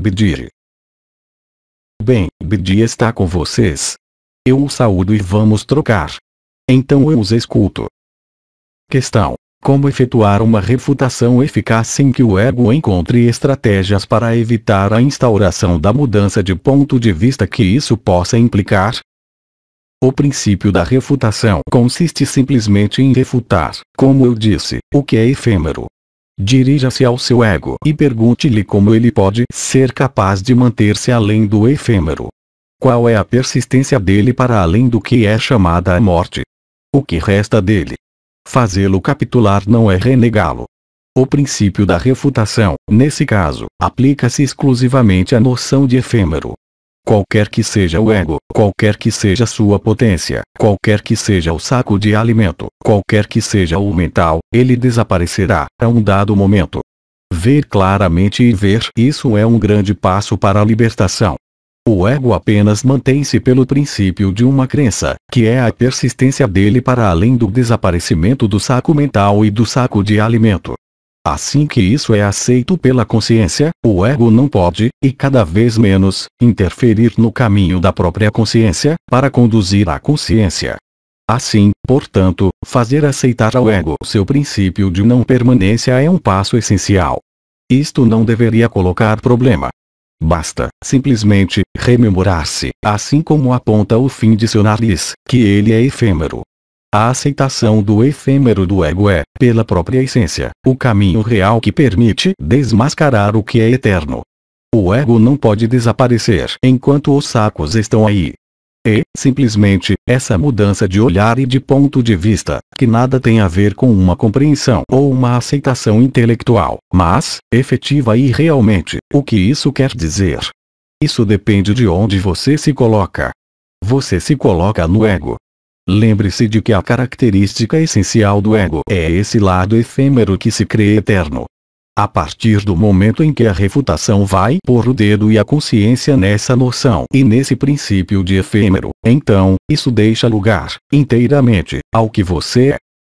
Bidir. Bem, Bidi está com vocês. Eu o saúdo e vamos trocar. Então eu os escuto. Questão. Como efetuar uma refutação eficaz sem que o ego encontre estratégias para evitar a instauração da mudança de ponto de vista que isso possa implicar? O princípio da refutação consiste simplesmente em refutar, como eu disse, o que é efêmero, Dirija-se ao seu ego e pergunte-lhe como ele pode ser capaz de manter-se além do efêmero. Qual é a persistência dele para além do que é chamada a morte? O que resta dele? Fazê-lo capitular não é renegá-lo. O princípio da refutação, nesse caso, aplica-se exclusivamente à noção de efêmero, qualquer que seja o ego, qualquer que seja sua potência, qualquer que seja o saco de alimento, qualquer que seja o mental, ele desaparecerá, a um dado momento. Ver claramente e ver isso é um grande passo para a libertação. O ego apenas mantém-se pelo princípio de uma crença, que é a persistência dele para além do desaparecimento do saco mental e do saco de alimento. Assim que isso é aceito pela consciência, o ego não pode, e cada vez menos, interferir no caminho da própria consciência, para conduzir a consciência. Assim, portanto, fazer aceitar ao ego seu princípio de não permanência é um passo essencial. Isto não deveria colocar problema. Basta, simplesmente, rememorar-se, assim como aponta o fim de seu nariz, que ele é efêmero, a aceitação do efêmero do ego é, pela própria essência, o caminho real que permite desmascarar o que é eterno. O ego não pode desaparecer enquanto os sacos estão aí. E, simplesmente, essa mudança de olhar e de ponto de vista, que nada tem a ver com uma compreensão ou uma aceitação intelectual, mas, efetiva e realmente, o que isso quer dizer? Isso depende de onde você se coloca. Você se coloca no ego, Lembre-se de que a característica essencial do ego é esse lado efêmero que se crê eterno. A partir do momento em que a refutação vai pôr o dedo e a consciência nessa noção e nesse princípio de efêmero, então, isso deixa lugar, inteiramente, ao que você é.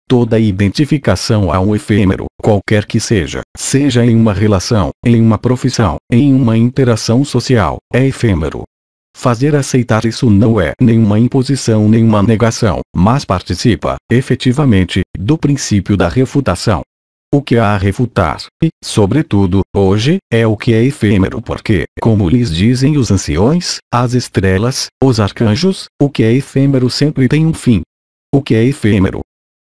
Toda identificação a um efêmero, qualquer que seja, seja em uma relação, em uma profissão, em uma interação social, é efêmero, Fazer aceitar isso não é nenhuma imposição nenhuma negação, mas participa, efetivamente, do princípio da refutação. O que há a refutar, e, sobretudo, hoje, é o que é efêmero porque, como lhes dizem os anciões, as estrelas, os arcanjos, o que é efêmero sempre tem um fim. O que é efêmero?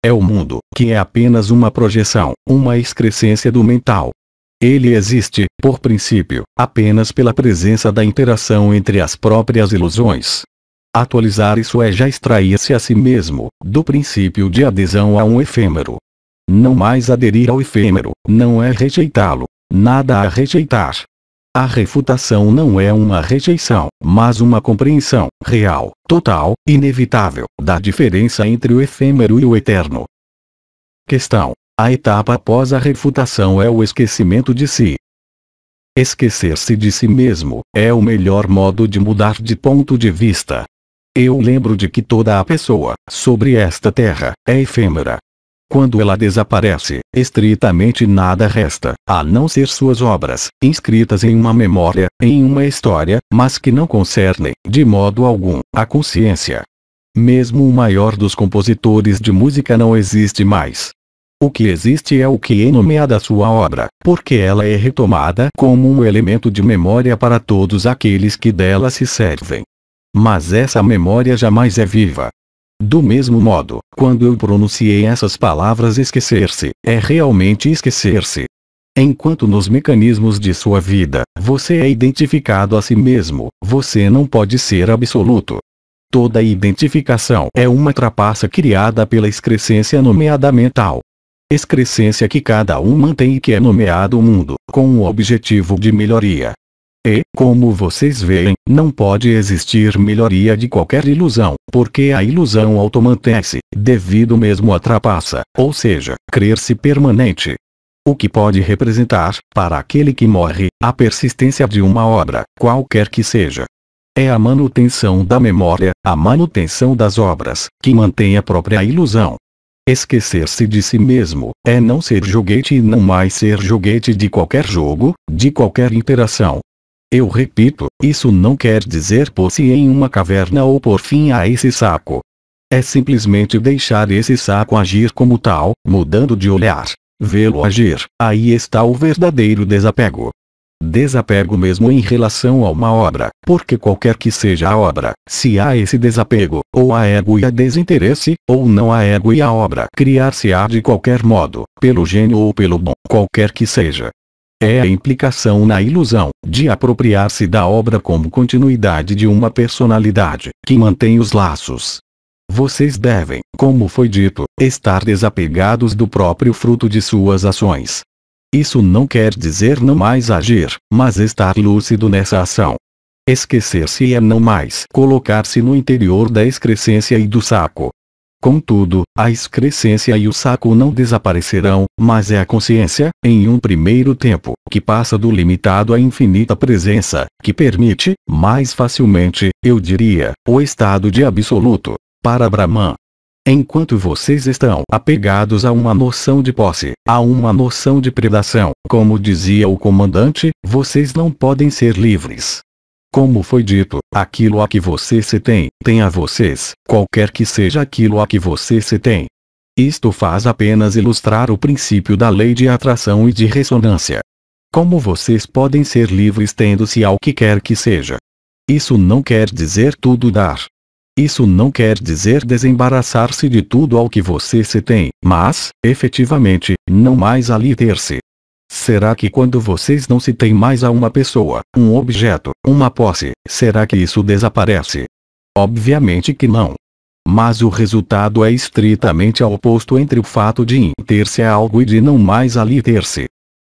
É o mundo, que é apenas uma projeção, uma excrescência do mental, ele existe, por princípio, apenas pela presença da interação entre as próprias ilusões. Atualizar isso é já extrair-se a si mesmo, do princípio de adesão a um efêmero. Não mais aderir ao efêmero, não é rejeitá-lo. Nada a rejeitar. A refutação não é uma rejeição, mas uma compreensão, real, total, inevitável, da diferença entre o efêmero e o eterno. Questão a etapa após a refutação é o esquecimento de si. Esquecer-se de si mesmo é o melhor modo de mudar de ponto de vista. Eu lembro de que toda a pessoa sobre esta terra é efêmera. Quando ela desaparece, estritamente nada resta, a não ser suas obras, inscritas em uma memória, em uma história, mas que não concernem, de modo algum, a consciência. Mesmo o maior dos compositores de música não existe mais. O que existe é o que é nomeada sua obra, porque ela é retomada como um elemento de memória para todos aqueles que dela se servem. Mas essa memória jamais é viva. Do mesmo modo, quando eu pronunciei essas palavras esquecer-se, é realmente esquecer-se. Enquanto nos mecanismos de sua vida, você é identificado a si mesmo, você não pode ser absoluto. Toda identificação é uma trapaça criada pela excrescência nomeada mental, excrescência que cada um mantém e que é nomeado o mundo, com o objetivo de melhoria. E, como vocês veem, não pode existir melhoria de qualquer ilusão, porque a ilusão automantece, se devido mesmo à trapaça, ou seja, crer-se permanente. O que pode representar, para aquele que morre, a persistência de uma obra, qualquer que seja. É a manutenção da memória, a manutenção das obras, que mantém a própria ilusão. Esquecer-se de si mesmo, é não ser joguete e não mais ser joguete de qualquer jogo, de qualquer interação. Eu repito, isso não quer dizer pôr-se em uma caverna ou por fim a esse saco. É simplesmente deixar esse saco agir como tal, mudando de olhar, vê-lo agir, aí está o verdadeiro desapego. Desapego mesmo em relação a uma obra, porque qualquer que seja a obra, se há esse desapego, ou há ego e há desinteresse, ou não há ego e a obra criar-se-á de qualquer modo, pelo gênio ou pelo bom, qualquer que seja. É a implicação na ilusão, de apropriar-se da obra como continuidade de uma personalidade, que mantém os laços, vocês devem, como foi dito, estar desapegados do próprio fruto de suas ações, isso não quer dizer não mais agir, mas estar lúcido nessa ação. Esquecer-se é não mais colocar-se no interior da excrescência e do saco. Contudo, a excrescência e o saco não desaparecerão, mas é a consciência, em um primeiro tempo, que passa do limitado à infinita presença, que permite, mais facilmente, eu diria, o estado de absoluto. Para Brahman, Enquanto vocês estão apegados a uma noção de posse, a uma noção de predação, como dizia o comandante, vocês não podem ser livres. Como foi dito, aquilo a que você se tem, tem a vocês, qualquer que seja aquilo a que você se tem. Isto faz apenas ilustrar o princípio da lei de atração e de ressonância. Como vocês podem ser livres tendo-se ao que quer que seja? Isso não quer dizer tudo dar, isso não quer dizer desembaraçar-se de tudo ao que você se tem, mas, efetivamente, não mais aliter-se. Será que quando vocês não se têm mais a uma pessoa, um objeto, uma posse, será que isso desaparece? Obviamente que não. Mas o resultado é estritamente oposto entre o fato de ter se a algo e de não mais aliter-se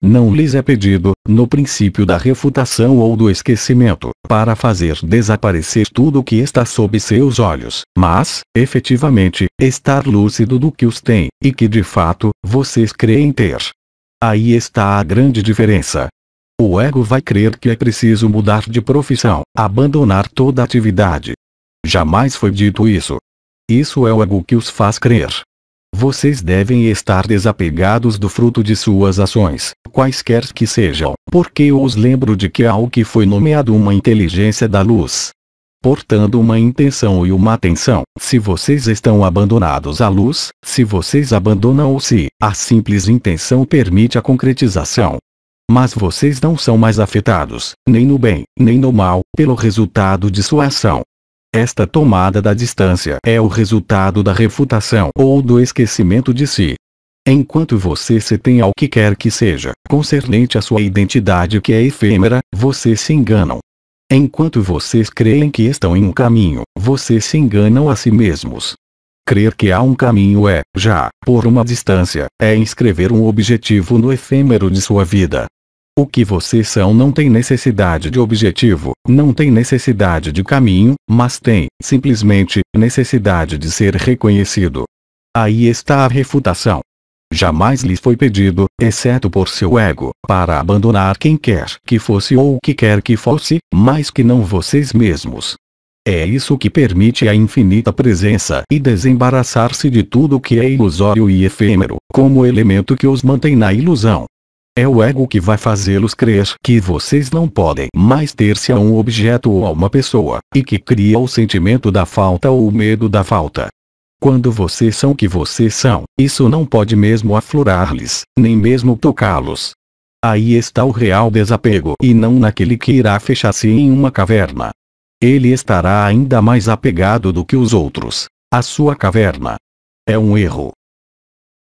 não lhes é pedido, no princípio da refutação ou do esquecimento, para fazer desaparecer tudo o que está sob seus olhos, mas, efetivamente, estar lúcido do que os tem, e que de fato, vocês creem ter. Aí está a grande diferença. O ego vai crer que é preciso mudar de profissão, abandonar toda atividade. Jamais foi dito isso. Isso é o ego que os faz crer vocês devem estar desapegados do fruto de suas ações, quaisquer que sejam, porque eu os lembro de que há o que foi nomeado uma inteligência da luz. Portando uma intenção e uma atenção, se vocês estão abandonados à luz, se vocês abandonam ou se, a simples intenção permite a concretização. Mas vocês não são mais afetados, nem no bem, nem no mal, pelo resultado de sua ação, esta tomada da distância é o resultado da refutação ou do esquecimento de si. Enquanto você se tem ao que quer que seja concernente à sua identidade que é efêmera, vocês se enganam. Enquanto vocês creem que estão em um caminho, vocês se enganam a si mesmos. Crer que há um caminho é, já, por uma distância, é inscrever um objetivo no efêmero de sua vida. O que vocês são não tem necessidade de objetivo, não tem necessidade de caminho, mas tem, simplesmente, necessidade de ser reconhecido. Aí está a refutação. Jamais lhes foi pedido, exceto por seu ego, para abandonar quem quer que fosse ou o que quer que fosse, mais que não vocês mesmos. É isso que permite a infinita presença e desembaraçar-se de tudo que é ilusório e efêmero, como elemento que os mantém na ilusão. É o ego que vai fazê-los crer que vocês não podem mais ter-se a um objeto ou a uma pessoa, e que cria o sentimento da falta ou o medo da falta. Quando vocês são o que vocês são, isso não pode mesmo aflorar-lhes, nem mesmo tocá-los. Aí está o real desapego e não naquele que irá fechar-se em uma caverna. Ele estará ainda mais apegado do que os outros. A sua caverna. É um erro.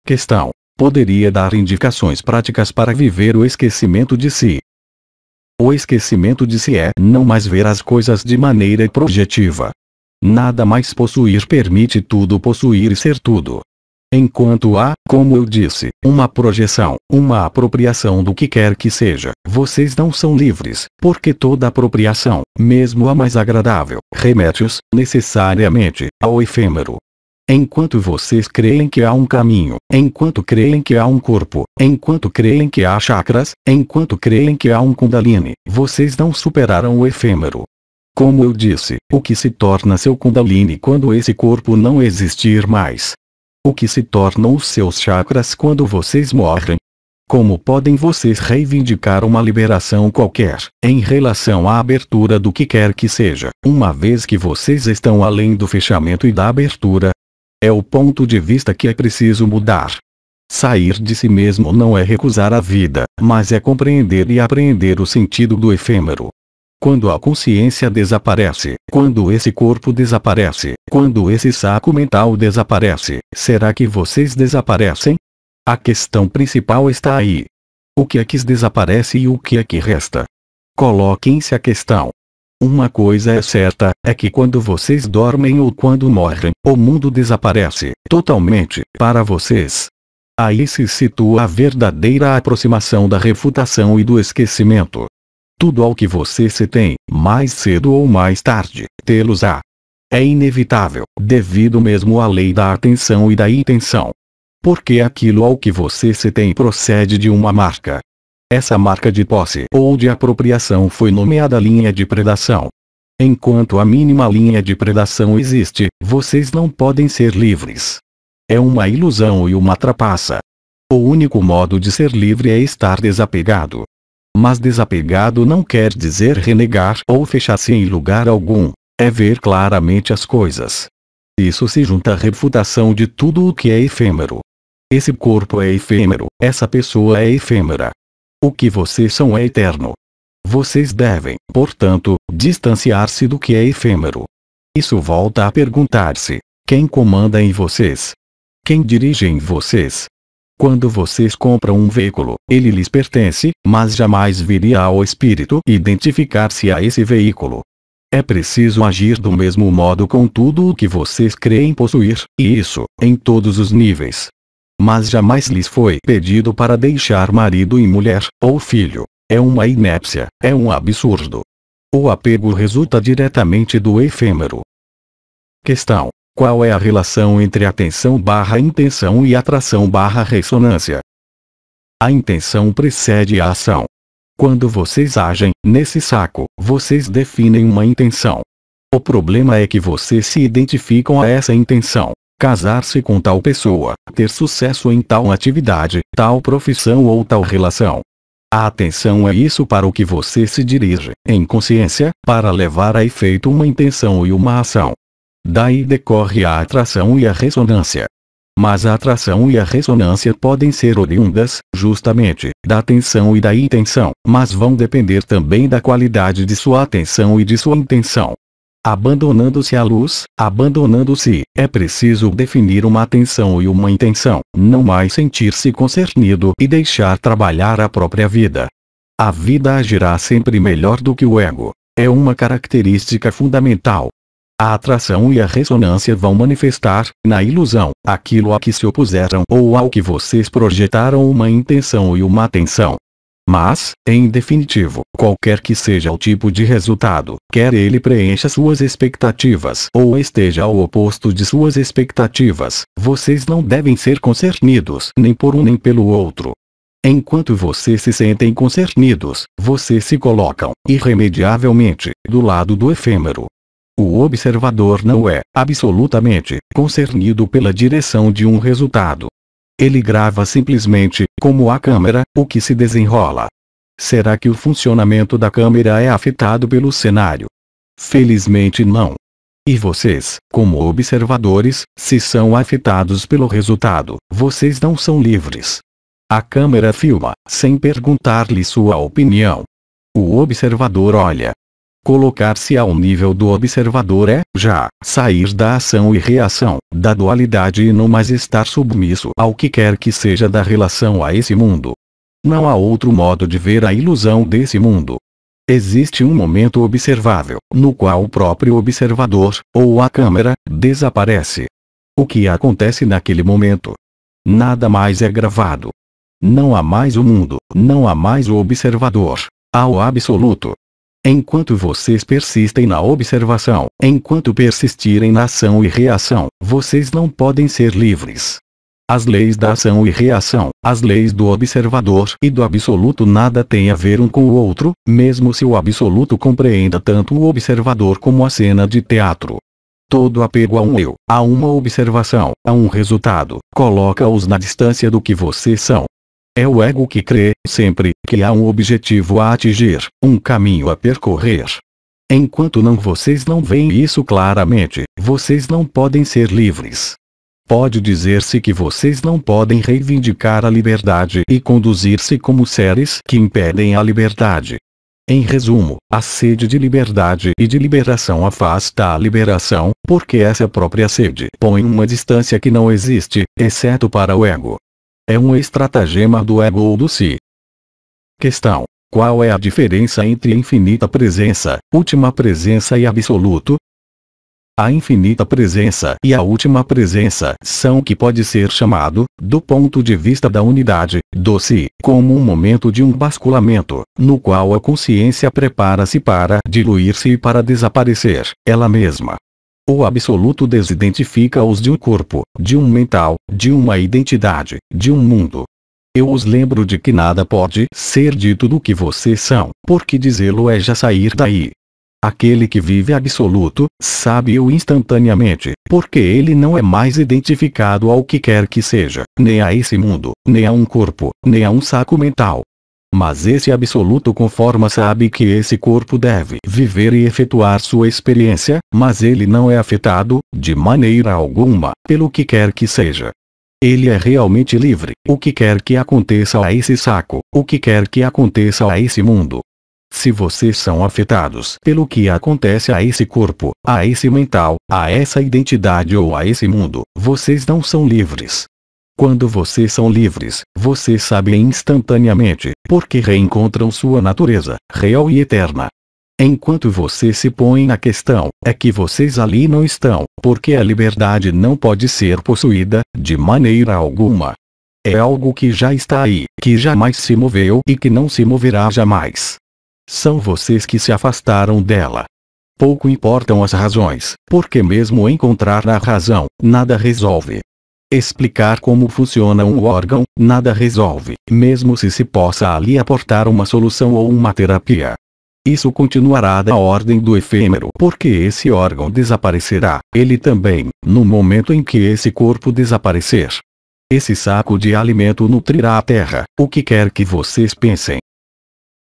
Questão poderia dar indicações práticas para viver o esquecimento de si. O esquecimento de si é não mais ver as coisas de maneira projetiva. Nada mais possuir permite tudo possuir e ser tudo. Enquanto há, como eu disse, uma projeção, uma apropriação do que quer que seja, vocês não são livres, porque toda apropriação, mesmo a mais agradável, remete-os, necessariamente, ao efêmero, Enquanto vocês creem que há um caminho, enquanto creem que há um corpo, enquanto creem que há chakras, enquanto creem que há um Kundalini, vocês não superaram o efêmero. Como eu disse, o que se torna seu Kundalini quando esse corpo não existir mais? O que se tornam os seus chakras quando vocês morrem? Como podem vocês reivindicar uma liberação qualquer, em relação à abertura do que quer que seja, uma vez que vocês estão além do fechamento e da abertura, é o ponto de vista que é preciso mudar. Sair de si mesmo não é recusar a vida, mas é compreender e apreender o sentido do efêmero. Quando a consciência desaparece, quando esse corpo desaparece, quando esse saco mental desaparece, será que vocês desaparecem? A questão principal está aí. O que é que desaparece e o que é que resta? Coloquem-se a questão. Uma coisa é certa, é que quando vocês dormem ou quando morrem, o mundo desaparece, totalmente, para vocês. Aí se situa a verdadeira aproximação da refutação e do esquecimento. Tudo ao que você se tem, mais cedo ou mais tarde, tê-los-á. É inevitável, devido mesmo à lei da atenção e da intenção. Porque aquilo ao que você se tem procede de uma marca, essa marca de posse ou de apropriação foi nomeada linha de predação. Enquanto a mínima linha de predação existe, vocês não podem ser livres. É uma ilusão e uma trapaça. O único modo de ser livre é estar desapegado. Mas desapegado não quer dizer renegar ou fechar-se em lugar algum, é ver claramente as coisas. Isso se junta à refutação de tudo o que é efêmero. Esse corpo é efêmero, essa pessoa é efêmera, o que vocês são é eterno. Vocês devem, portanto, distanciar-se do que é efêmero. Isso volta a perguntar-se: quem comanda em vocês? Quem dirige em vocês? Quando vocês compram um veículo, ele lhes pertence, mas jamais viria ao espírito identificar-se a esse veículo. É preciso agir do mesmo modo com tudo o que vocês creem possuir, e isso, em todos os níveis mas jamais lhes foi pedido para deixar marido e mulher, ou filho. É uma inépcia, é um absurdo. O apego resulta diretamente do efêmero. Questão. Qual é a relação entre atenção barra intenção e atração barra ressonância? A intenção precede a ação. Quando vocês agem, nesse saco, vocês definem uma intenção. O problema é que vocês se identificam a essa intenção casar-se com tal pessoa, ter sucesso em tal atividade, tal profissão ou tal relação. A atenção é isso para o que você se dirige, em consciência, para levar a efeito uma intenção e uma ação. Daí decorre a atração e a ressonância. Mas a atração e a ressonância podem ser oriundas, justamente, da atenção e da intenção, mas vão depender também da qualidade de sua atenção e de sua intenção abandonando-se à luz, abandonando-se, é preciso definir uma atenção e uma intenção, não mais sentir-se concernido e deixar trabalhar a própria vida. A vida agirá sempre melhor do que o ego. É uma característica fundamental. A atração e a ressonância vão manifestar, na ilusão, aquilo a que se opuseram ou ao que vocês projetaram uma intenção e uma atenção. Mas, em definitivo, qualquer que seja o tipo de resultado, quer ele preencha suas expectativas ou esteja ao oposto de suas expectativas, vocês não devem ser concernidos nem por um nem pelo outro. Enquanto vocês se sentem concernidos, vocês se colocam, irremediavelmente, do lado do efêmero. O observador não é, absolutamente, concernido pela direção de um resultado, ele grava simplesmente, como a câmera, o que se desenrola. Será que o funcionamento da câmera é afetado pelo cenário? Felizmente não. E vocês, como observadores, se são afetados pelo resultado, vocês não são livres. A câmera filma, sem perguntar-lhe sua opinião. O observador olha, Colocar-se ao nível do observador é, já, sair da ação e reação, da dualidade e não mais estar submisso ao que quer que seja da relação a esse mundo. Não há outro modo de ver a ilusão desse mundo. Existe um momento observável, no qual o próprio observador, ou a câmera, desaparece. O que acontece naquele momento? Nada mais é gravado. Não há mais o mundo, não há mais o observador. Há o absoluto, Enquanto vocês persistem na observação, enquanto persistirem na ação e reação, vocês não podem ser livres. As leis da ação e reação, as leis do observador e do absoluto nada têm a ver um com o outro, mesmo se o absoluto compreenda tanto o observador como a cena de teatro. Todo apego a um eu, a uma observação, a um resultado, coloca-os na distância do que vocês são, é o ego que crê sempre que há um objetivo a atingir, um caminho a percorrer. Enquanto não vocês não veem isso claramente, vocês não podem ser livres. Pode dizer-se que vocês não podem reivindicar a liberdade e conduzir-se como seres que impedem a liberdade. Em resumo, a sede de liberdade e de liberação afasta a liberação, porque essa própria sede põe uma distância que não existe, exceto para o ego. É um estratagema do ego ou do si. Questão. Qual é a diferença entre infinita presença, última presença e absoluto? A infinita presença e a última presença são o que pode ser chamado, do ponto de vista da unidade, do si, como um momento de um basculamento, no qual a consciência prepara-se para diluir-se e para desaparecer, ela mesma, o absoluto desidentifica-os de um corpo, de um mental, de uma identidade, de um mundo. Eu os lembro de que nada pode ser dito do que vocês são, porque dizê-lo é já sair daí. Aquele que vive absoluto, sabe-o instantaneamente, porque ele não é mais identificado ao que quer que seja, nem a esse mundo, nem a um corpo, nem a um saco mental, mas esse absoluto conforma sabe que esse corpo deve viver e efetuar sua experiência, mas ele não é afetado, de maneira alguma, pelo que quer que seja. Ele é realmente livre, o que quer que aconteça a esse saco, o que quer que aconteça a esse mundo. Se vocês são afetados pelo que acontece a esse corpo, a esse mental, a essa identidade ou a esse mundo, vocês não são livres. Quando vocês são livres, vocês sabem instantaneamente, porque reencontram sua natureza, real e eterna. Enquanto vocês se põem na questão, é que vocês ali não estão, porque a liberdade não pode ser possuída, de maneira alguma. É algo que já está aí, que jamais se moveu e que não se moverá jamais. São vocês que se afastaram dela. Pouco importam as razões, porque mesmo encontrar a razão, nada resolve. Explicar como funciona um órgão, nada resolve, mesmo se se possa ali aportar uma solução ou uma terapia. Isso continuará da ordem do efêmero, porque esse órgão desaparecerá, ele também, no momento em que esse corpo desaparecer. Esse saco de alimento nutrirá a terra, o que quer que vocês pensem.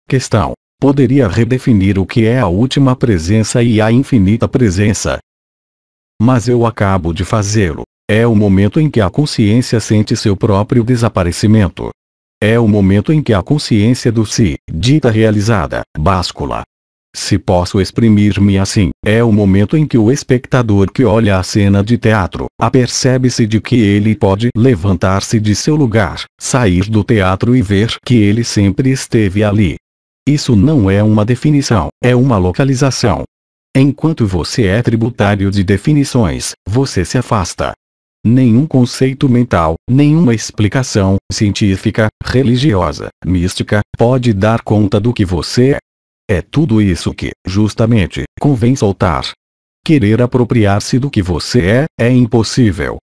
Questão: Poderia redefinir o que é a última presença e a infinita presença? Mas eu acabo de fazê-lo. É o momento em que a consciência sente seu próprio desaparecimento. É o momento em que a consciência do si, dita realizada, báscula. Se posso exprimir-me assim, é o momento em que o espectador que olha a cena de teatro apercebe-se de que ele pode levantar-se de seu lugar, sair do teatro e ver que ele sempre esteve ali. Isso não é uma definição, é uma localização. Enquanto você é tributário de definições, você se afasta nenhum conceito mental, nenhuma explicação científica, religiosa, mística, pode dar conta do que você é. É tudo isso que, justamente, convém soltar. Querer apropriar-se do que você é, é impossível.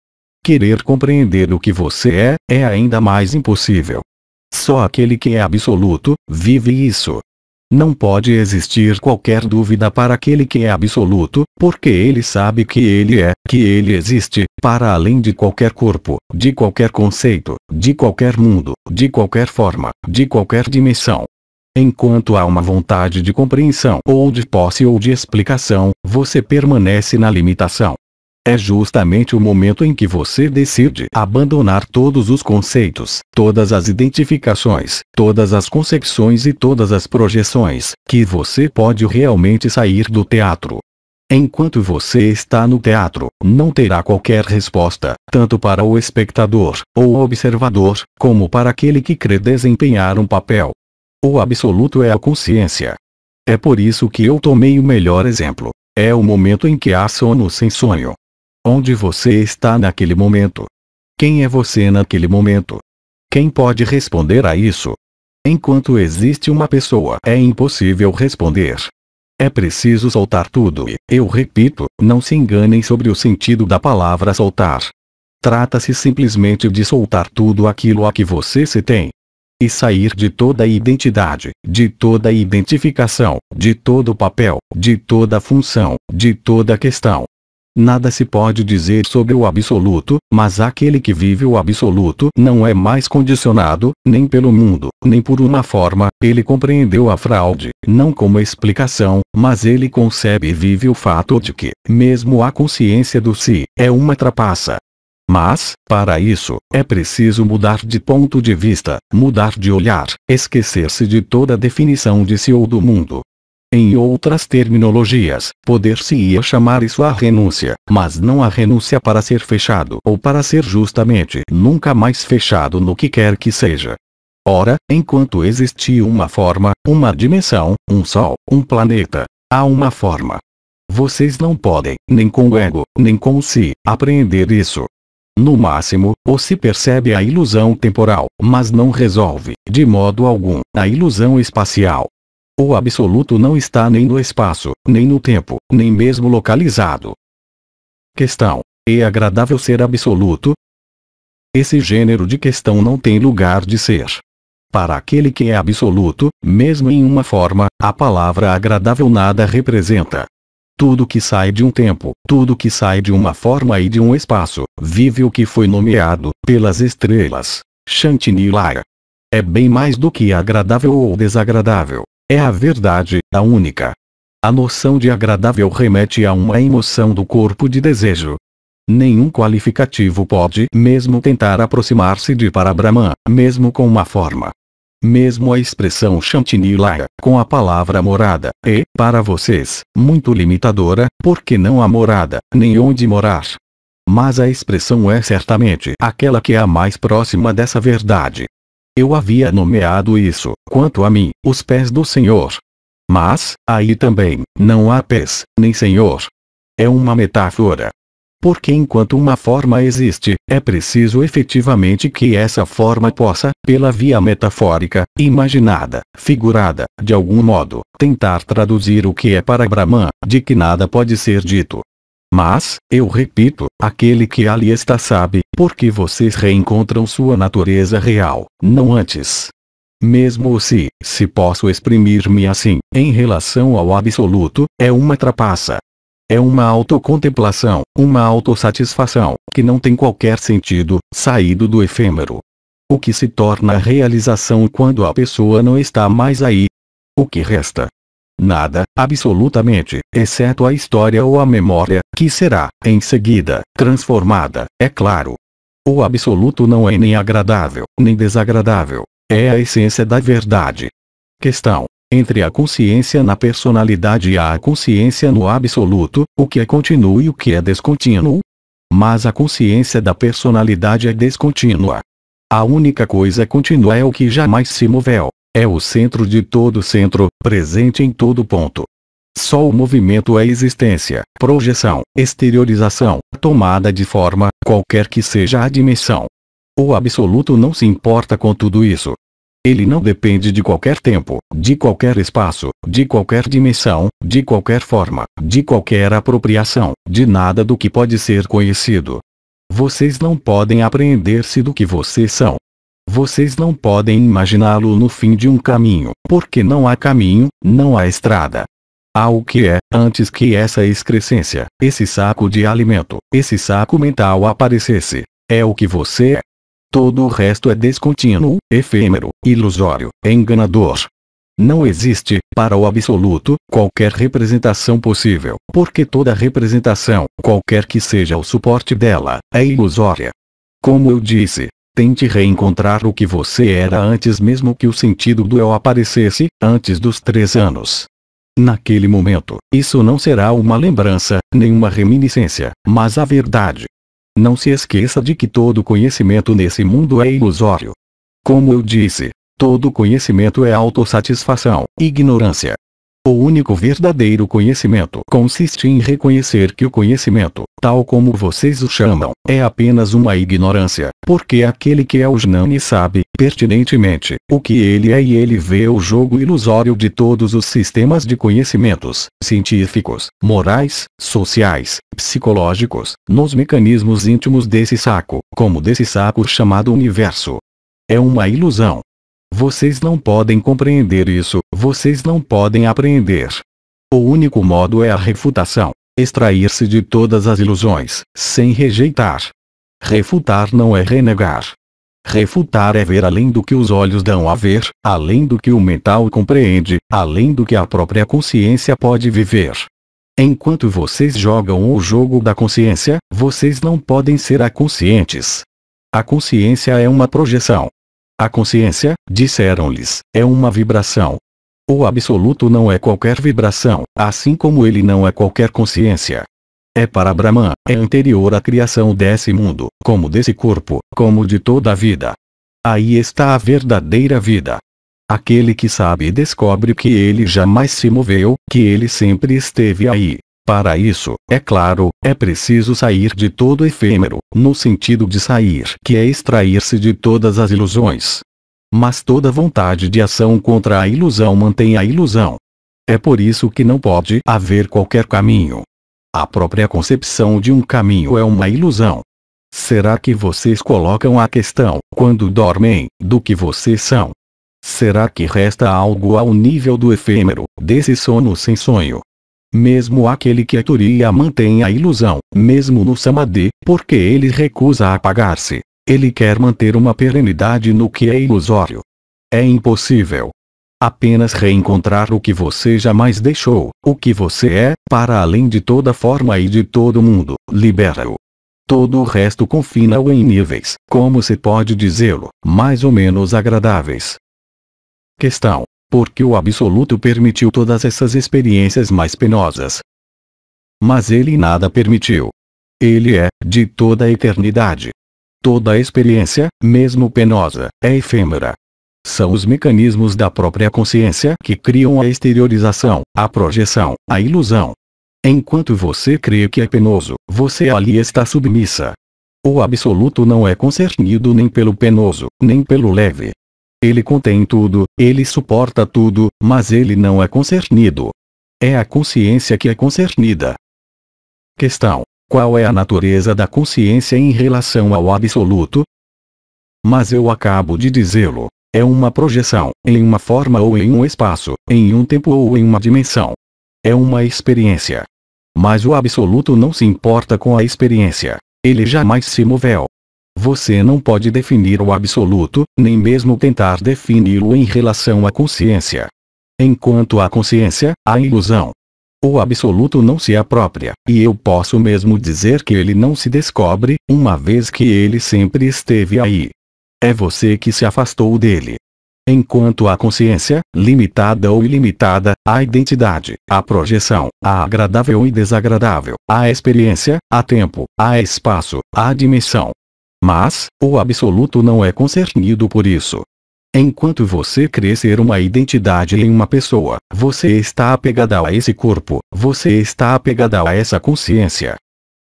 Querer compreender o que você é, é ainda mais impossível. Só aquele que é absoluto, vive isso. Não pode existir qualquer dúvida para aquele que é absoluto, porque ele sabe que ele é, que ele existe, para além de qualquer corpo, de qualquer conceito, de qualquer mundo, de qualquer forma, de qualquer dimensão. Enquanto há uma vontade de compreensão ou de posse ou de explicação, você permanece na limitação, é justamente o momento em que você decide abandonar todos os conceitos, todas as identificações, todas as concepções e todas as projeções, que você pode realmente sair do teatro. Enquanto você está no teatro, não terá qualquer resposta, tanto para o espectador, ou observador, como para aquele que crê desempenhar um papel. O absoluto é a consciência. É por isso que eu tomei o melhor exemplo. É o momento em que há sono sem sonho, Onde você está naquele momento? Quem é você naquele momento? Quem pode responder a isso? Enquanto existe uma pessoa, é impossível responder. É preciso soltar tudo e, eu repito, não se enganem sobre o sentido da palavra soltar. Trata-se simplesmente de soltar tudo aquilo a que você se tem. E sair de toda identidade, de toda identificação, de todo papel, de toda função, de toda questão, Nada se pode dizer sobre o absoluto, mas aquele que vive o absoluto não é mais condicionado, nem pelo mundo, nem por uma forma, ele compreendeu a fraude, não como explicação, mas ele concebe e vive o fato de que, mesmo a consciência do si, é uma trapaça. Mas, para isso, é preciso mudar de ponto de vista, mudar de olhar, esquecer-se de toda definição de si ou do mundo, em outras terminologias, poder-se-ia chamar isso a renúncia, mas não a renúncia para ser fechado ou para ser justamente nunca mais fechado no que quer que seja. Ora, enquanto existia uma forma, uma dimensão, um sol, um planeta, há uma forma. Vocês não podem, nem com o ego, nem com si, apreender isso. No máximo, ou se percebe a ilusão temporal, mas não resolve, de modo algum, a ilusão espacial, o absoluto não está nem no espaço, nem no tempo, nem mesmo localizado. Questão: É agradável ser absoluto? Esse gênero de questão não tem lugar de ser. Para aquele que é absoluto, mesmo em uma forma, a palavra agradável nada representa. Tudo que sai de um tempo, tudo que sai de uma forma e de um espaço, vive o que foi nomeado, pelas estrelas, Shantinilaya. É bem mais do que agradável ou desagradável, é a verdade, a única. A noção de agradável remete a uma emoção do corpo de desejo. Nenhum qualificativo pode mesmo tentar aproximar-se de para Brahman, mesmo com uma forma. Mesmo a expressão Shantinilaya, com a palavra morada, é, para vocês, muito limitadora, porque não há morada, nem onde morar. Mas a expressão é certamente aquela que é a mais próxima dessa verdade. Eu havia nomeado isso, quanto a mim, os pés do Senhor. Mas, aí também, não há pés, nem Senhor. É uma metáfora. Porque enquanto uma forma existe, é preciso efetivamente que essa forma possa, pela via metafórica, imaginada, figurada, de algum modo, tentar traduzir o que é para Brahman, de que nada pode ser dito, mas, eu repito, aquele que ali está sabe, porque vocês reencontram sua natureza real, não antes. Mesmo se, se posso exprimir-me assim, em relação ao absoluto, é uma trapaça. É uma autocontemplação, uma autossatisfação, que não tem qualquer sentido, saído do efêmero. O que se torna realização quando a pessoa não está mais aí. O que resta, nada, absolutamente, exceto a história ou a memória, que será, em seguida, transformada, é claro. O absoluto não é nem agradável, nem desagradável. É a essência da verdade. Questão. Entre a consciência na personalidade e a consciência no absoluto, o que é contínuo e o que é descontínuo? Mas a consciência da personalidade é descontínua. A única coisa contínua é o que jamais se moveu é o centro de todo centro, presente em todo ponto. Só o movimento é existência, projeção, exteriorização, tomada de forma, qualquer que seja a dimensão. O absoluto não se importa com tudo isso. Ele não depende de qualquer tempo, de qualquer espaço, de qualquer dimensão, de qualquer forma, de qualquer apropriação, de nada do que pode ser conhecido. Vocês não podem apreender-se do que vocês são, vocês não podem imaginá-lo no fim de um caminho, porque não há caminho, não há estrada. Há o que é, antes que essa excrescência, esse saco de alimento, esse saco mental aparecesse. É o que você é. Todo o resto é descontínuo, efêmero, ilusório, enganador. Não existe, para o absoluto, qualquer representação possível, porque toda representação, qualquer que seja o suporte dela, é ilusória. Como eu disse, Tente reencontrar o que você era antes mesmo que o sentido do eu aparecesse, antes dos três anos. Naquele momento, isso não será uma lembrança, nem uma reminiscência, mas a verdade. Não se esqueça de que todo conhecimento nesse mundo é ilusório. Como eu disse, todo conhecimento é autossatisfação, ignorância, o único verdadeiro conhecimento consiste em reconhecer que o conhecimento, tal como vocês o chamam, é apenas uma ignorância, porque aquele que é o Jnani sabe, pertinentemente, o que ele é e ele vê o jogo ilusório de todos os sistemas de conhecimentos, científicos, morais, sociais, psicológicos, nos mecanismos íntimos desse saco, como desse saco chamado universo. É uma ilusão. Vocês não podem compreender isso, vocês não podem apreender. O único modo é a refutação, extrair-se de todas as ilusões, sem rejeitar. Refutar não é renegar. Refutar é ver além do que os olhos dão a ver, além do que o mental compreende, além do que a própria consciência pode viver. Enquanto vocês jogam o jogo da consciência, vocês não podem ser aconscientes. A consciência é uma projeção, a consciência, disseram-lhes, é uma vibração. O absoluto não é qualquer vibração, assim como ele não é qualquer consciência. É para Brahman, é anterior à criação desse mundo, como desse corpo, como de toda a vida. Aí está a verdadeira vida. Aquele que sabe e descobre que ele jamais se moveu, que ele sempre esteve aí, para isso, é claro, é preciso sair de todo efêmero, no sentido de sair que é extrair-se de todas as ilusões. Mas toda vontade de ação contra a ilusão mantém a ilusão. É por isso que não pode haver qualquer caminho. A própria concepção de um caminho é uma ilusão. Será que vocês colocam a questão, quando dormem, do que vocês são? Será que resta algo ao nível do efêmero, desse sono sem sonho? mesmo aquele que aturia mantém a ilusão, mesmo no Samadhi, porque ele recusa apagar-se. Ele quer manter uma perenidade no que é ilusório. É impossível. Apenas reencontrar o que você jamais deixou, o que você é, para além de toda forma e de todo mundo, libera-o. Todo o resto confina-o em níveis, como se pode dizê-lo, mais ou menos agradáveis. Questão porque o Absoluto permitiu todas essas experiências mais penosas. Mas ele nada permitiu. Ele é, de toda a eternidade. Toda experiência, mesmo penosa, é efêmera. São os mecanismos da própria consciência que criam a exteriorização, a projeção, a ilusão. Enquanto você crê que é penoso, você ali está submissa. O absoluto não é concernido nem pelo penoso, nem pelo leve. Ele contém tudo, ele suporta tudo, mas ele não é concernido. É a consciência que é concernida. Questão: Qual é a natureza da consciência em relação ao absoluto? Mas eu acabo de dizê-lo. É uma projeção, em uma forma ou em um espaço, em um tempo ou em uma dimensão. É uma experiência. Mas o absoluto não se importa com a experiência. Ele jamais se moveu, você não pode definir o absoluto, nem mesmo tentar defini-lo em relação à consciência. Enquanto há consciência, há ilusão. O absoluto não se apropria, e eu posso mesmo dizer que ele não se descobre, uma vez que ele sempre esteve aí. É você que se afastou dele. Enquanto a consciência, limitada ou ilimitada, a identidade, a projeção, a agradável e desagradável, a experiência, a tempo, a espaço, a dimensão, mas, o absoluto não é concernido por isso. Enquanto você crescer uma identidade em uma pessoa, você está apegada a esse corpo, você está apegada a essa consciência.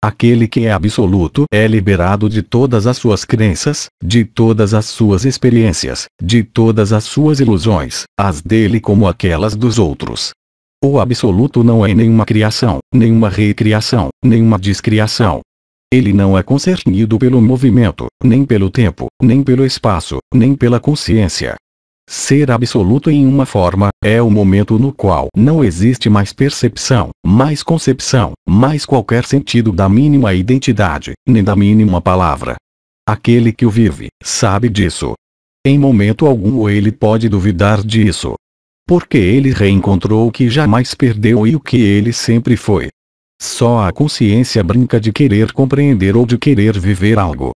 Aquele que é absoluto é liberado de todas as suas crenças, de todas as suas experiências, de todas as suas ilusões, as dele como aquelas dos outros. O absoluto não é nenhuma criação, nenhuma recriação, nenhuma descriação, ele não é concernido pelo movimento, nem pelo tempo, nem pelo espaço, nem pela consciência. Ser absoluto em uma forma é o momento no qual não existe mais percepção, mais concepção, mais qualquer sentido da mínima identidade, nem da mínima palavra. Aquele que o vive, sabe disso. Em momento algum ele pode duvidar disso. Porque ele reencontrou o que jamais perdeu e o que ele sempre foi. Só a consciência brinca de querer compreender ou de querer viver algo.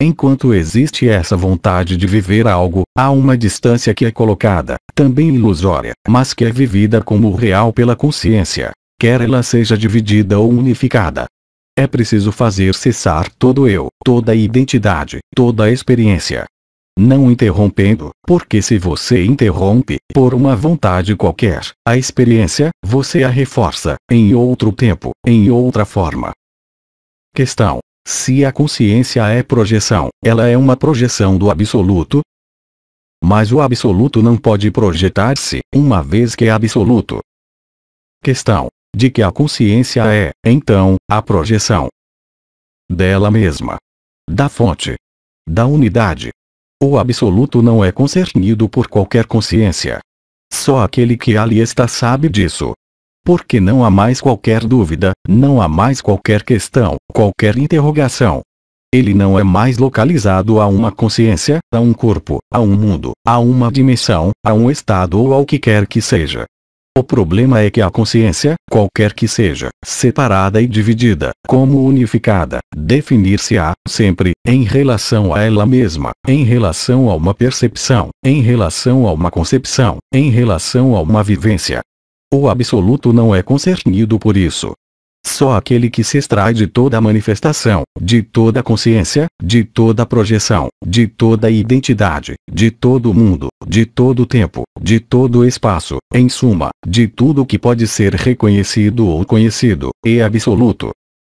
Enquanto existe essa vontade de viver algo, há uma distância que é colocada, também ilusória, mas que é vivida como real pela consciência, quer ela seja dividida ou unificada. É preciso fazer cessar todo eu, toda identidade, toda experiência, não interrompendo, porque se você interrompe por uma vontade qualquer, a experiência, você a reforça, em outro tempo, em outra forma. Questão: Se a consciência é projeção, ela é uma projeção do absoluto? Mas o absoluto não pode projetar-se, uma vez que é absoluto. Questão: De que a consciência é, então, a projeção dela mesma, da fonte, da unidade, o absoluto não é concernido por qualquer consciência. Só aquele que ali está sabe disso. Porque não há mais qualquer dúvida, não há mais qualquer questão, qualquer interrogação. Ele não é mais localizado a uma consciência, a um corpo, a um mundo, a uma dimensão, a um estado ou ao que quer que seja. O problema é que a consciência, qualquer que seja, separada e dividida, como unificada, definir-se-á, sempre, em relação a ela mesma, em relação a uma percepção, em relação a uma concepção, em relação a uma vivência. O absoluto não é concernido por isso, só aquele que se extrai de toda manifestação, de toda consciência, de toda projeção, de toda identidade, de todo mundo, de todo tempo, de todo espaço, em suma, de tudo o que pode ser reconhecido ou conhecido, é absoluto.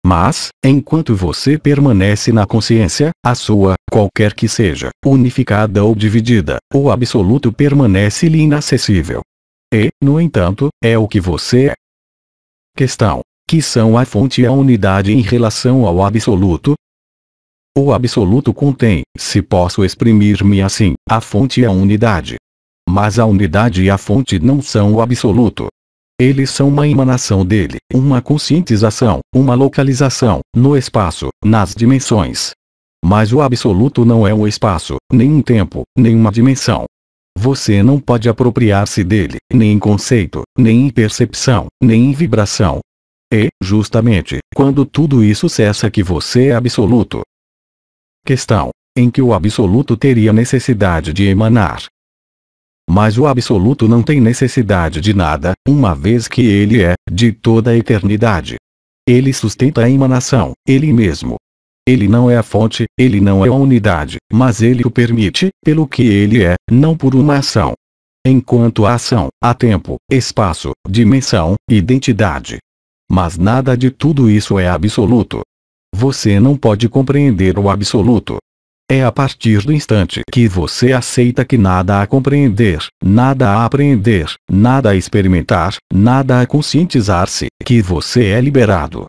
Mas, enquanto você permanece na consciência, a sua, qualquer que seja, unificada ou dividida, o absoluto permanece-lhe inacessível. E, no entanto, é o que você é. Questão que são a fonte e a unidade em relação ao absoluto. O absoluto contém, se posso exprimir-me assim, a fonte e a unidade. Mas a unidade e a fonte não são o absoluto. Eles são uma emanação dele, uma conscientização, uma localização, no espaço, nas dimensões. Mas o absoluto não é um espaço, nem um tempo, nem uma dimensão. Você não pode apropriar-se dele, nem em conceito, nem em percepção, nem em vibração, justamente quando tudo isso cessa que você é absoluto. Questão em que o absoluto teria necessidade de emanar. Mas o absoluto não tem necessidade de nada, uma vez que ele é de toda a eternidade. Ele sustenta a emanação, ele mesmo. Ele não é a fonte, ele não é a unidade, mas ele o permite, pelo que ele é, não por uma ação. Enquanto a ação, há tempo, espaço, dimensão, identidade. Mas nada de tudo isso é absoluto. Você não pode compreender o absoluto. É a partir do instante que você aceita que nada a compreender, nada a aprender, nada a experimentar, nada a conscientizar-se, que você é liberado.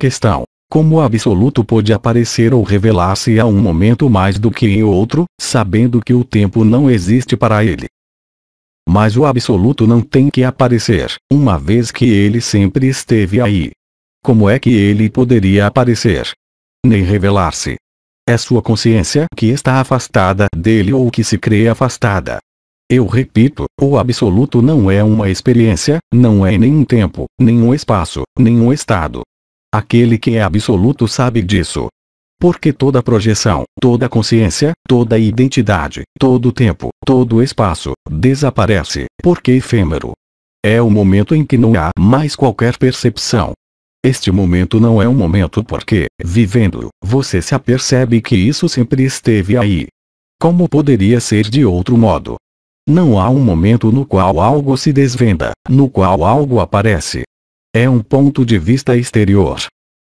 Questão: Como o absoluto pode aparecer ou revelar-se a um momento mais do que em outro, sabendo que o tempo não existe para ele? Mas o absoluto não tem que aparecer, uma vez que ele sempre esteve aí. Como é que ele poderia aparecer? Nem revelar-se. É sua consciência que está afastada dele ou que se crê afastada. Eu repito, o absoluto não é uma experiência, não é nenhum tempo, nenhum espaço, nenhum estado. Aquele que é absoluto sabe disso. Porque toda projeção, toda consciência, toda identidade, todo tempo, todo espaço, desaparece, porque efêmero. É o momento em que não há mais qualquer percepção. Este momento não é um momento porque, vivendo, você se apercebe que isso sempre esteve aí. Como poderia ser de outro modo? Não há um momento no qual algo se desvenda, no qual algo aparece. É um ponto de vista exterior,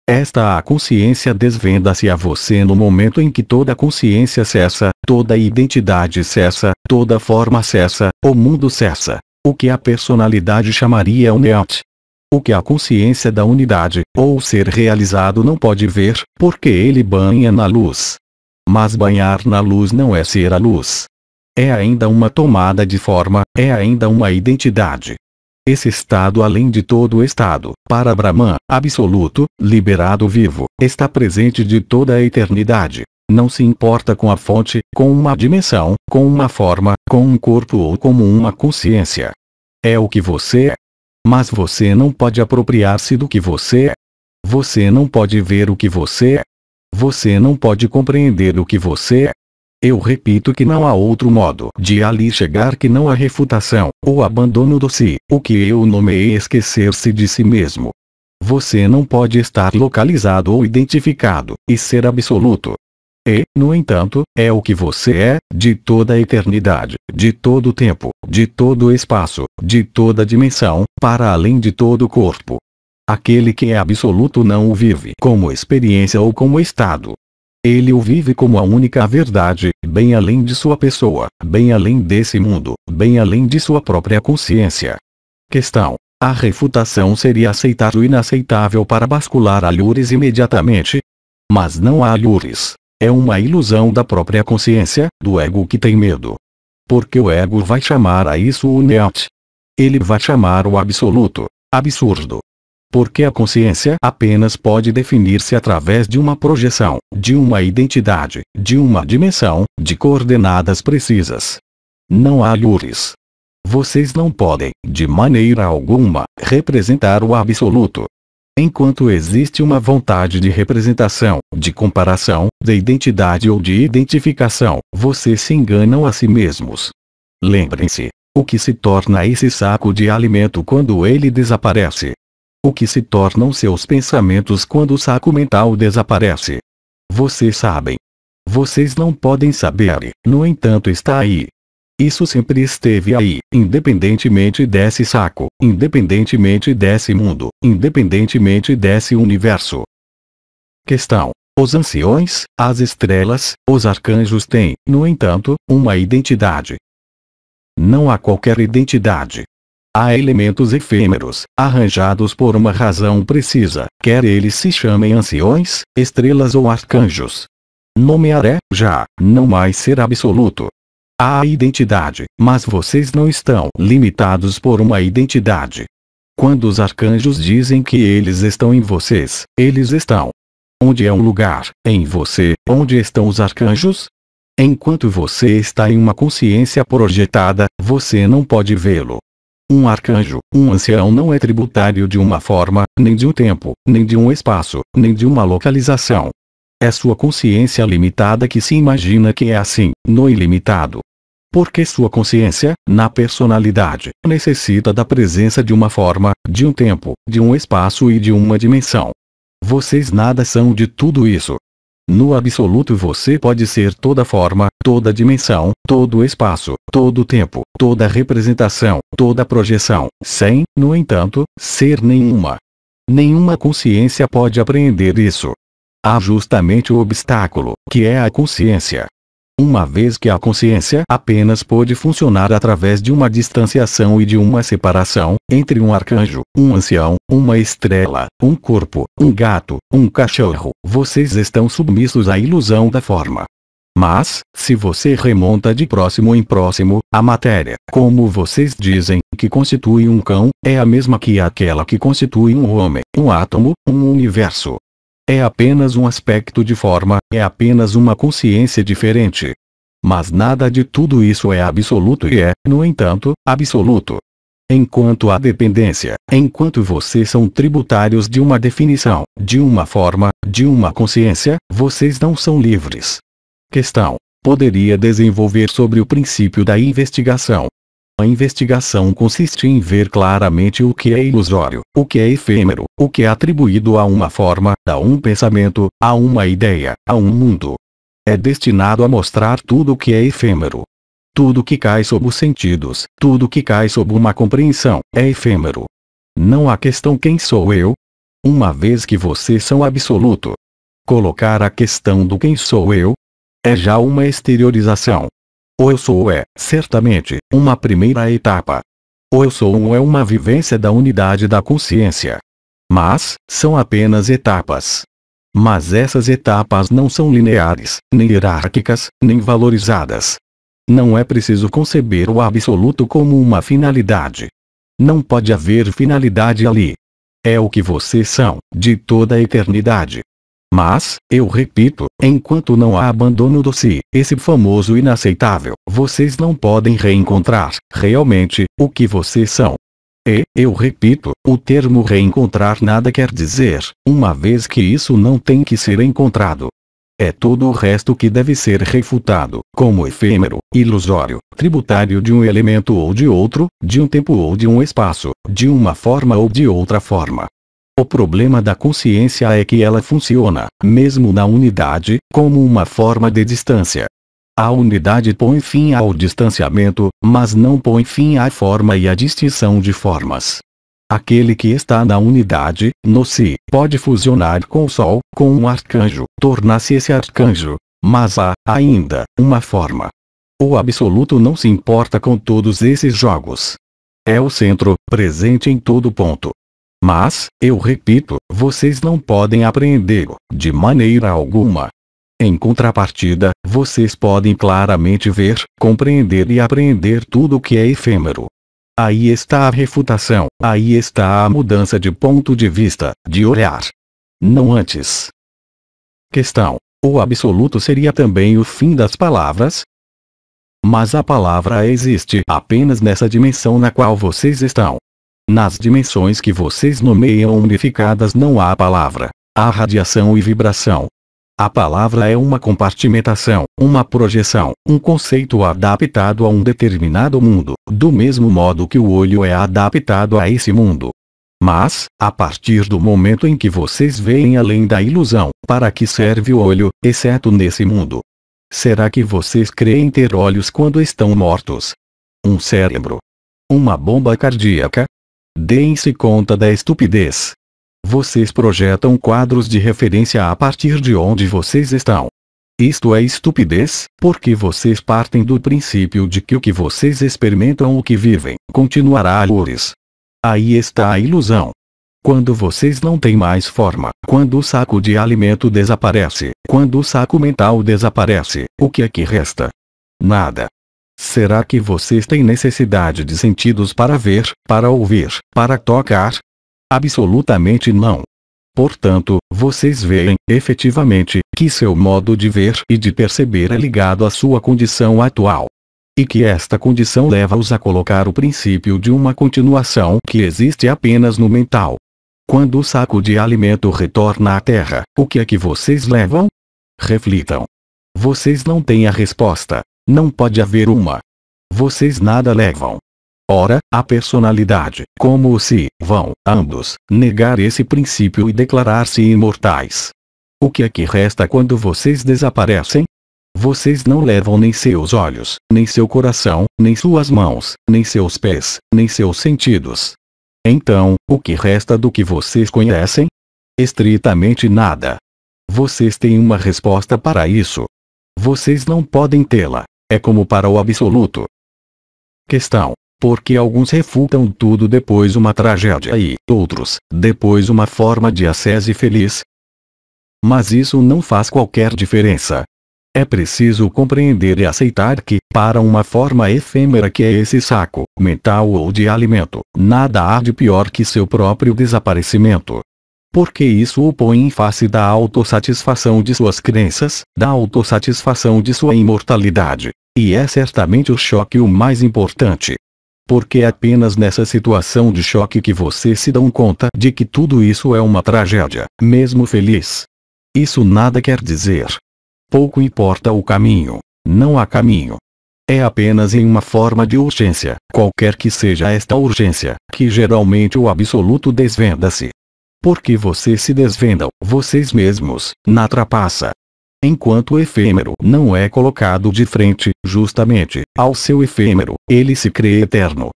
esta consciência desvenda-se a você no momento em que toda consciência cessa, toda identidade cessa, toda forma cessa, o mundo cessa. O que a personalidade chamaria uneot. O que a consciência da unidade, ou ser realizado não pode ver, porque ele banha na luz. Mas banhar na luz não é ser a luz. É ainda uma tomada de forma, é ainda uma identidade. Esse estado além de todo o estado, para Brahman, absoluto, liberado vivo, está presente de toda a eternidade. Não se importa com a fonte, com uma dimensão, com uma forma, com um corpo ou como uma consciência. É o que você é. Mas você não pode apropriar-se do que você é. Você não pode ver o que você é. Você não pode compreender o que você é. Eu repito que não há outro modo de ali chegar que não a refutação, ou abandono do si, o que eu nomeei esquecer-se de si mesmo. Você não pode estar localizado ou identificado, e ser absoluto. E, no entanto, é o que você é, de toda a eternidade, de todo o tempo, de todo o espaço, de toda a dimensão, para além de todo o corpo. Aquele que é absoluto não o vive como experiência ou como estado, ele o vive como a única verdade, bem além de sua pessoa, bem além desse mundo, bem além de sua própria consciência. Questão. A refutação seria aceitar o inaceitável para bascular alhures imediatamente? Mas não há alhures. É uma ilusão da própria consciência, do ego que tem medo. Porque o ego vai chamar a isso o neant. Ele vai chamar o absoluto, absurdo, porque a consciência apenas pode definir-se através de uma projeção, de uma identidade, de uma dimensão, de coordenadas precisas. Não há lures. Vocês não podem, de maneira alguma, representar o absoluto. Enquanto existe uma vontade de representação, de comparação, de identidade ou de identificação, vocês se enganam a si mesmos. Lembrem-se, o que se torna esse saco de alimento quando ele desaparece? o que se tornam seus pensamentos quando o saco mental desaparece. Vocês sabem. Vocês não podem saber, no entanto está aí. Isso sempre esteve aí, independentemente desse saco, independentemente desse mundo, independentemente desse universo. Questão. Os anciões, as estrelas, os arcanjos têm, no entanto, uma identidade. Não há qualquer identidade. Há elementos efêmeros, arranjados por uma razão precisa, quer eles se chamem anciões, estrelas ou arcanjos. Nomearé, já, não mais ser absoluto. Há identidade, mas vocês não estão limitados por uma identidade. Quando os arcanjos dizem que eles estão em vocês, eles estão. Onde é um lugar, em você, onde estão os arcanjos? Enquanto você está em uma consciência projetada, você não pode vê-lo, um arcanjo, um ancião não é tributário de uma forma, nem de um tempo, nem de um espaço, nem de uma localização. É sua consciência limitada que se imagina que é assim, no ilimitado. Porque sua consciência, na personalidade, necessita da presença de uma forma, de um tempo, de um espaço e de uma dimensão. Vocês nada são de tudo isso. No absoluto você pode ser toda forma, toda dimensão, todo espaço, todo tempo, toda representação, toda projeção, sem, no entanto, ser nenhuma. Nenhuma consciência pode apreender isso. Há justamente o obstáculo, que é a consciência. Uma vez que a consciência apenas pôde funcionar através de uma distanciação e de uma separação, entre um arcanjo, um ancião, uma estrela, um corpo, um gato, um cachorro, vocês estão submissos à ilusão da forma. Mas, se você remonta de próximo em próximo, a matéria, como vocês dizem, que constitui um cão, é a mesma que aquela que constitui um homem, um átomo, um universo. É apenas um aspecto de forma, é apenas uma consciência diferente. Mas nada de tudo isso é absoluto e é, no entanto, absoluto. Enquanto a dependência, enquanto vocês são tributários de uma definição, de uma forma, de uma consciência, vocês não são livres, questão, poderia desenvolver sobre o princípio da investigação. A investigação consiste em ver claramente o que é ilusório, o que é efêmero, o que é atribuído a uma forma, a um pensamento, a uma ideia, a um mundo. É destinado a mostrar tudo o que é efêmero. Tudo que cai sob os sentidos, tudo que cai sob uma compreensão, é efêmero. Não há questão quem sou eu. Uma vez que vocês são absoluto. Colocar a questão do quem sou eu, é já uma exteriorização. O eu sou é, certamente, uma primeira etapa. O eu sou é uma vivência da unidade da consciência. Mas, são apenas etapas. Mas essas etapas não são lineares, nem hierárquicas, nem valorizadas. Não é preciso conceber o absoluto como uma finalidade. Não pode haver finalidade ali. É o que vocês são, de toda a eternidade. Mas, eu repito, enquanto não há abandono do si, esse famoso inaceitável, vocês não podem reencontrar, realmente, o que vocês são. E, eu repito, o termo reencontrar nada quer dizer, uma vez que isso não tem que ser encontrado. É todo o resto que deve ser refutado, como efêmero, ilusório, tributário de um elemento ou de outro, de um tempo ou de um espaço, de uma forma ou de outra forma. O problema da consciência é que ela funciona, mesmo na unidade, como uma forma de distância. A unidade põe fim ao distanciamento, mas não põe fim à forma e à distinção de formas. Aquele que está na unidade, no si, pode fusionar com o sol, com um arcanjo, tornar-se esse arcanjo. Mas há, ainda, uma forma. O absoluto não se importa com todos esses jogos. É o centro, presente em todo ponto, mas, eu repito, vocês não podem apreendê-lo, de maneira alguma. Em contrapartida, vocês podem claramente ver, compreender e apreender tudo o que é efêmero. Aí está a refutação, aí está a mudança de ponto de vista, de olhar. Não antes. Questão: O absoluto seria também o fim das palavras? Mas a palavra existe apenas nessa dimensão na qual vocês estão. Nas dimensões que vocês nomeiam unificadas não há palavra, há radiação e vibração. A palavra é uma compartimentação, uma projeção, um conceito adaptado a um determinado mundo, do mesmo modo que o olho é adaptado a esse mundo. Mas, a partir do momento em que vocês veem além da ilusão, para que serve o olho, exceto nesse mundo? Será que vocês creem ter olhos quando estão mortos? Um cérebro? Uma bomba cardíaca? Deem-se conta da estupidez. Vocês projetam quadros de referência a partir de onde vocês estão. Isto é estupidez, porque vocês partem do princípio de que o que vocês experimentam ou que vivem, continuará a lures. Aí está a ilusão. Quando vocês não têm mais forma, quando o saco de alimento desaparece, quando o saco mental desaparece, o que é que resta? Nada. Será que vocês têm necessidade de sentidos para ver, para ouvir, para tocar? Absolutamente não. Portanto, vocês veem, efetivamente, que seu modo de ver e de perceber é ligado à sua condição atual. E que esta condição leva-os a colocar o princípio de uma continuação que existe apenas no mental. Quando o saco de alimento retorna à Terra, o que é que vocês levam? Reflitam. Vocês não têm a resposta, não pode haver uma. Vocês nada levam. Ora, a personalidade, como se, vão, ambos, negar esse princípio e declarar-se imortais. O que é que resta quando vocês desaparecem? Vocês não levam nem seus olhos, nem seu coração, nem suas mãos, nem seus pés, nem seus sentidos. Então, o que resta do que vocês conhecem? Estritamente nada. Vocês têm uma resposta para isso. Vocês não podem tê-la é como para o absoluto. Questão. Porque alguns refutam tudo depois uma tragédia e outros, depois uma forma de ascese feliz? Mas isso não faz qualquer diferença. É preciso compreender e aceitar que, para uma forma efêmera que é esse saco, mental ou de alimento, nada há de pior que seu próprio desaparecimento. Porque isso o põe em face da autossatisfação de suas crenças, da autossatisfação de sua imortalidade, e é certamente o choque o mais importante. Porque é apenas nessa situação de choque que você se dão conta de que tudo isso é uma tragédia, mesmo feliz. Isso nada quer dizer. Pouco importa o caminho, não há caminho. É apenas em uma forma de urgência, qualquer que seja esta urgência, que geralmente o absoluto desvenda-se. Porque vocês se desvendam, vocês mesmos, na trapaça, Enquanto o efêmero não é colocado de frente, justamente, ao seu efêmero, ele se crê eterno.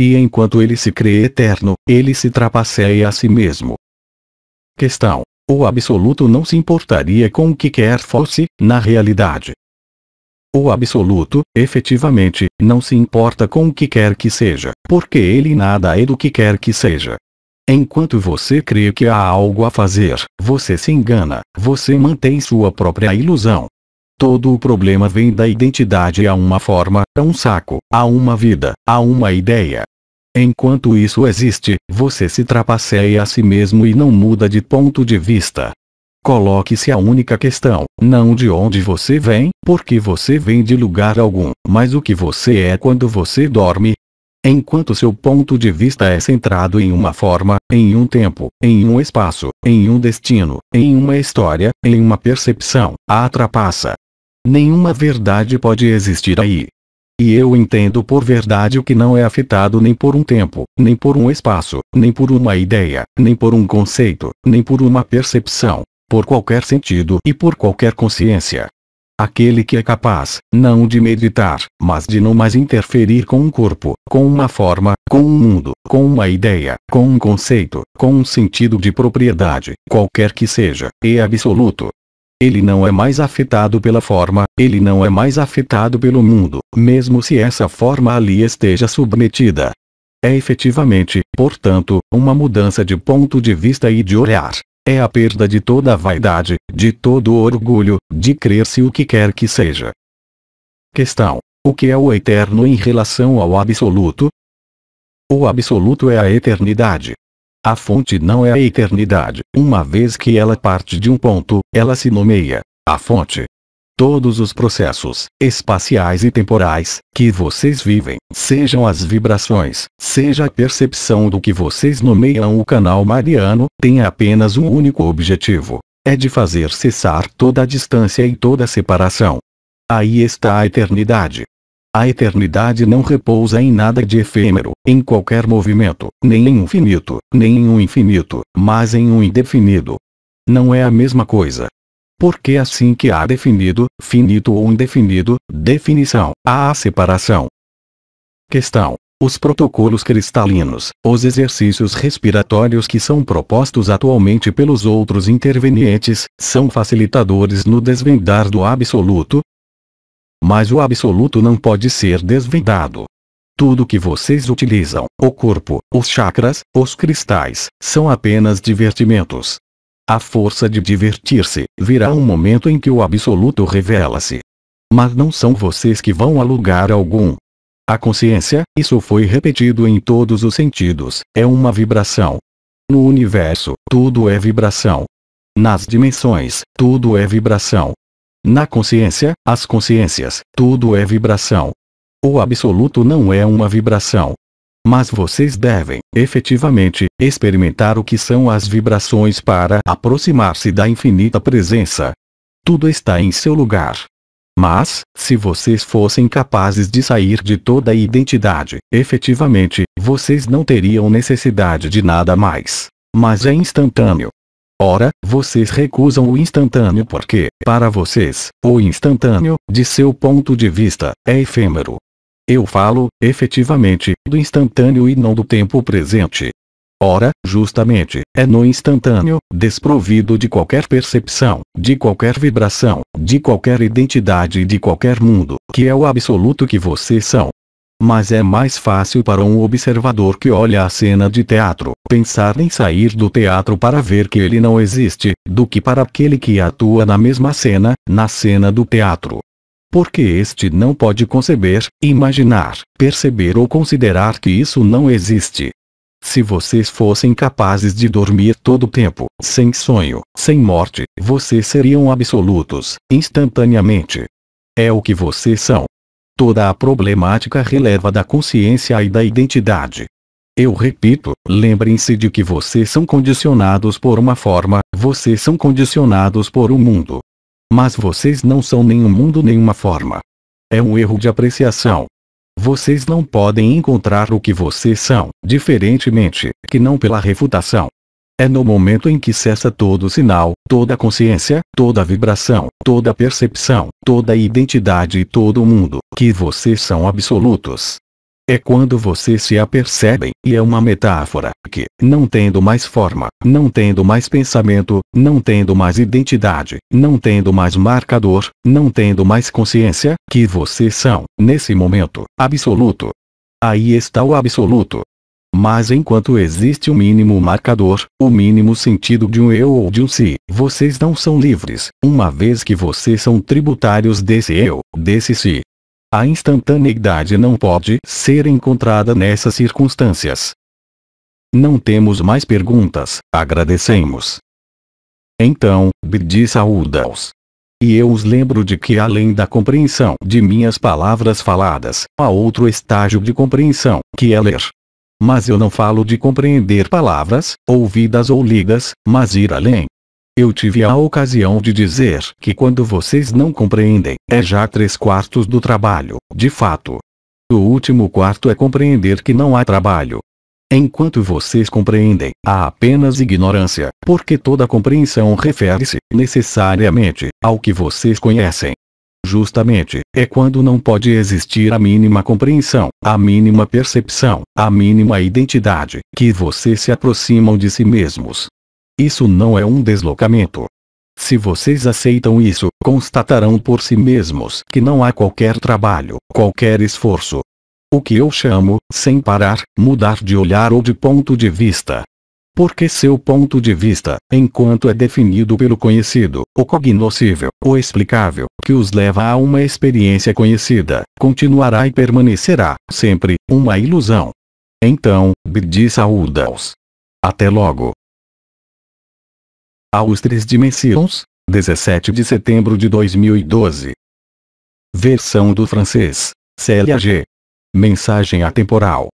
E enquanto ele se crê eterno, ele se trapaceia a si mesmo. Questão. O absoluto não se importaria com o que quer fosse, na realidade. O absoluto, efetivamente, não se importa com o que quer que seja, porque ele nada é do que quer que seja. Enquanto você crê que há algo a fazer, você se engana, você mantém sua própria ilusão. Todo o problema vem da identidade a uma forma, a um saco, a uma vida, a uma ideia. Enquanto isso existe, você se trapaceia a si mesmo e não muda de ponto de vista. Coloque-se a única questão, não de onde você vem, porque você vem de lugar algum, mas o que você é quando você dorme, Enquanto seu ponto de vista é centrado em uma forma, em um tempo, em um espaço, em um destino, em uma história, em uma percepção, a atrapassa. Nenhuma verdade pode existir aí. E eu entendo por verdade o que não é afetado nem por um tempo, nem por um espaço, nem por uma ideia, nem por um conceito, nem por uma percepção, por qualquer sentido e por qualquer consciência. Aquele que é capaz, não de meditar, mas de não mais interferir com um corpo, com uma forma, com um mundo, com uma ideia, com um conceito, com um sentido de propriedade, qualquer que seja, é absoluto. Ele não é mais afetado pela forma, ele não é mais afetado pelo mundo, mesmo se essa forma ali esteja submetida. É efetivamente, portanto, uma mudança de ponto de vista e de olhar é a perda de toda vaidade, de todo orgulho, de crer-se o que quer que seja. Questão: O que é o eterno em relação ao absoluto? O absoluto é a eternidade. A fonte não é a eternidade, uma vez que ela parte de um ponto, ela se nomeia a fonte, Todos os processos, espaciais e temporais, que vocês vivem, sejam as vibrações, seja a percepção do que vocês nomeiam o canal mariano, tem apenas um único objetivo. É de fazer cessar toda a distância e toda a separação. Aí está a eternidade. A eternidade não repousa em nada de efêmero, em qualquer movimento, nem em um finito, nem em um infinito, mas em um indefinido. Não é a mesma coisa, porque assim que há definido, finito ou indefinido, definição, há a separação. Questão. Os protocolos cristalinos, os exercícios respiratórios que são propostos atualmente pelos outros intervenientes, são facilitadores no desvendar do absoluto? Mas o absoluto não pode ser desvendado. Tudo que vocês utilizam, o corpo, os chakras, os cristais, são apenas divertimentos. A força de divertir-se, virá um momento em que o absoluto revela-se. Mas não são vocês que vão a lugar algum. A consciência, isso foi repetido em todos os sentidos, é uma vibração. No universo, tudo é vibração. Nas dimensões, tudo é vibração. Na consciência, as consciências, tudo é vibração. O absoluto não é uma vibração mas vocês devem, efetivamente, experimentar o que são as vibrações para aproximar-se da infinita presença. Tudo está em seu lugar. Mas, se vocês fossem capazes de sair de toda a identidade, efetivamente, vocês não teriam necessidade de nada mais. Mas é instantâneo. Ora, vocês recusam o instantâneo porque, para vocês, o instantâneo, de seu ponto de vista, é efêmero. Eu falo, efetivamente, do instantâneo e não do tempo presente. Ora, justamente, é no instantâneo, desprovido de qualquer percepção, de qualquer vibração, de qualquer identidade e de qualquer mundo, que é o absoluto que vocês são. Mas é mais fácil para um observador que olha a cena de teatro, pensar em sair do teatro para ver que ele não existe, do que para aquele que atua na mesma cena, na cena do teatro porque este não pode conceber, imaginar, perceber ou considerar que isso não existe. Se vocês fossem capazes de dormir todo o tempo, sem sonho, sem morte, vocês seriam absolutos, instantaneamente. É o que vocês são. Toda a problemática releva da consciência e da identidade. Eu repito, lembrem-se de que vocês são condicionados por uma forma, vocês são condicionados por um mundo, mas vocês não são nenhum mundo nenhuma forma. É um erro de apreciação. Vocês não podem encontrar o que vocês são, diferentemente, que não pela refutação. É no momento em que cessa todo sinal, toda consciência, toda vibração, toda percepção, toda identidade e todo mundo, que vocês são absolutos. É quando vocês se apercebem, e é uma metáfora, que, não tendo mais forma, não tendo mais pensamento, não tendo mais identidade, não tendo mais marcador, não tendo mais consciência, que vocês são, nesse momento, absoluto. Aí está o absoluto. Mas enquanto existe o um mínimo marcador, o mínimo sentido de um eu ou de um si, vocês não são livres, uma vez que vocês são tributários desse eu, desse si, a instantaneidade não pode ser encontrada nessas circunstâncias. Não temos mais perguntas, agradecemos. Então, Bidi saúda-os. E eu os lembro de que além da compreensão de minhas palavras faladas, há outro estágio de compreensão, que é ler. Mas eu não falo de compreender palavras, ouvidas ou lidas, mas ir além, eu tive a ocasião de dizer que quando vocês não compreendem, é já três quartos do trabalho, de fato. O último quarto é compreender que não há trabalho. Enquanto vocês compreendem, há apenas ignorância, porque toda compreensão refere-se, necessariamente, ao que vocês conhecem. Justamente, é quando não pode existir a mínima compreensão, a mínima percepção, a mínima identidade, que vocês se aproximam de si mesmos, isso não é um deslocamento. Se vocês aceitam isso, constatarão por si mesmos que não há qualquer trabalho, qualquer esforço. O que eu chamo, sem parar, mudar de olhar ou de ponto de vista. Porque seu ponto de vista, enquanto é definido pelo conhecido, o cognoscível, o explicável, que os leva a uma experiência conhecida, continuará e permanecerá, sempre, uma ilusão. Então, Bidi saúda-os. Até logo aos três dimensions, 17 de setembro de 2012. Versão do francês, CLAG. Mensagem atemporal.